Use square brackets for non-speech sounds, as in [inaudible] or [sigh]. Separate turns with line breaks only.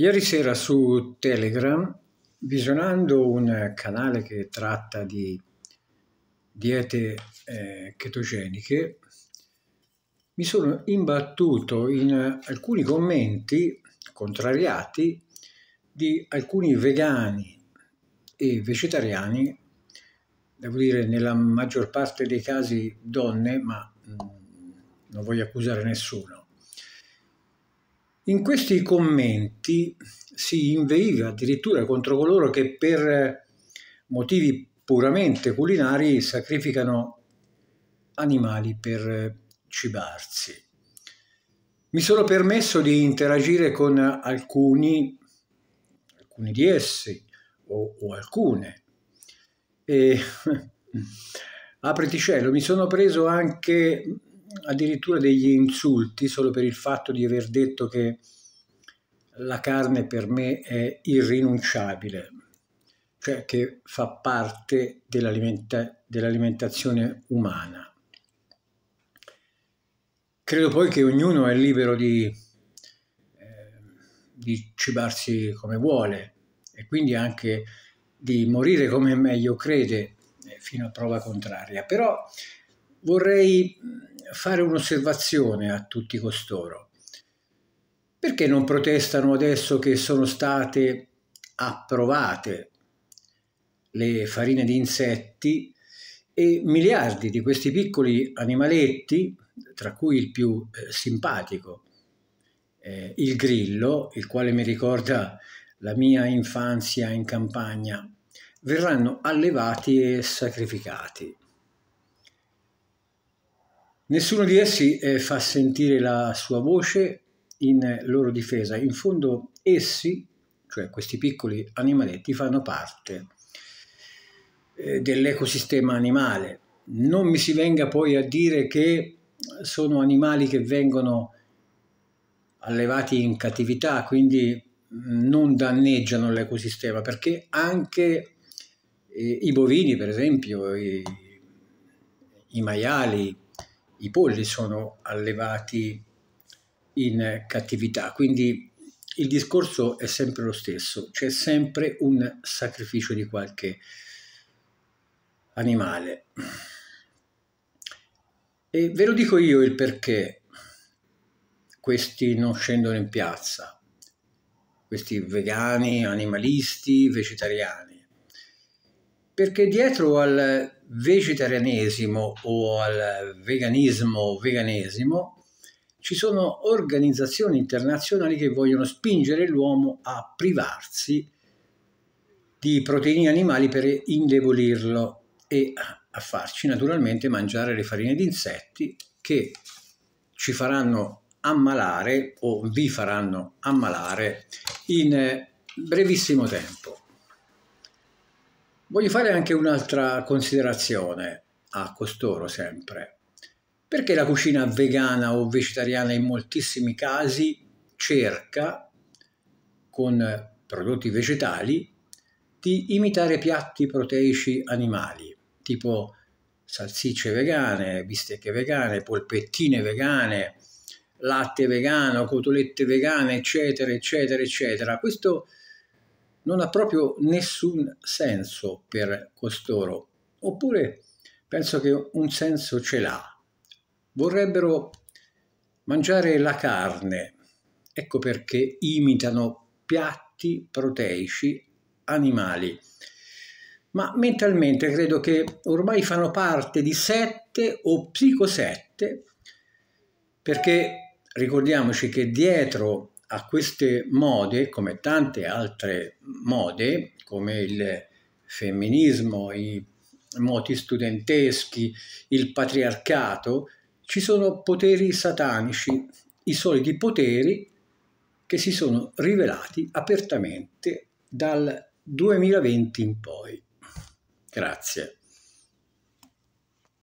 Ieri sera su Telegram, visionando un canale che tratta di diete eh, chetogeniche, mi sono imbattuto in alcuni commenti contrariati di alcuni vegani e vegetariani, devo dire nella maggior parte dei casi donne, ma mh, mm, non voglio accusare nessuno in questi commenti si inveiva addirittura contro coloro che per motivi puramente culinari sacrificano animali per cibarsi. Mi sono permesso di interagire con alcuni, alcuni di essi o, o alcune. E, [laughs] apriti cielo, mi sono preso anche addirittura degli insulti solo per il fatto di aver detto che la carne per me è irrinunciabile, cioè che fa parte dell'alimenta- dell'alimentazione umana. Credo poi che ognuno è libero di, eh, di cibarsi come vuole e quindi anche di morire come meglio crede eh, fino a prova contraria, però vorrei mm, fare un'osservazione a tutti costoro. Perché non protestano adesso che sono state approvate le farine di insetti e miliardi di questi piccoli animaletti, tra cui il più eh, simpatico, eh, il grillo, il quale mi ricorda la mia infanzia in campagna, verranno allevati e sacrificati. Nessuno di essi eh, fa sentire la sua voce in loro difesa. In fondo essi, cioè questi piccoli animaletti, fanno parte eh, dell'ecosistema animale. Non mi si venga poi a dire che sono animali che vengono allevati in cattività, quindi mm, non danneggiano l'ecosistema, perché anche eh, i bovini, per esempio, i, i maiali, i polli sono allevati in cattività, quindi il discorso è sempre lo stesso, c'è sempre un sacrificio di qualche animale. E ve lo dico io il perché questi non scendono in piazza, questi vegani, animalisti, vegetariani perché dietro al vegetarianesimo o al veganismo o veganesimo ci sono organizzazioni internazionali che vogliono spingere l'uomo a privarsi di proteine animali per indebolirlo e a farci naturalmente mangiare le farine di insetti che ci faranno ammalare o vi faranno ammalare in brevissimo tempo. Voglio fare anche un'altra considerazione a costoro sempre. Perché la cucina vegana o vegetariana in moltissimi casi cerca, con prodotti vegetali, di imitare piatti proteici animali, tipo salsicce vegane, bistecche vegane, polpettine vegane, latte vegano, cotolette vegane, eccetera, eccetera, eccetera. Questo non ha proprio nessun senso per costoro, oppure penso che un senso ce l'ha. Vorrebbero mangiare la carne, ecco perché imitano piatti proteici animali. Ma mentalmente credo che ormai fanno parte di sette o psicosette, perché ricordiamoci che dietro a queste mode, come tante altre mode, come il femminismo, i moti studenteschi, il patriarcato, ci sono poteri satanici, i soliti poteri che si sono rivelati apertamente dal 2020 in poi. Grazie.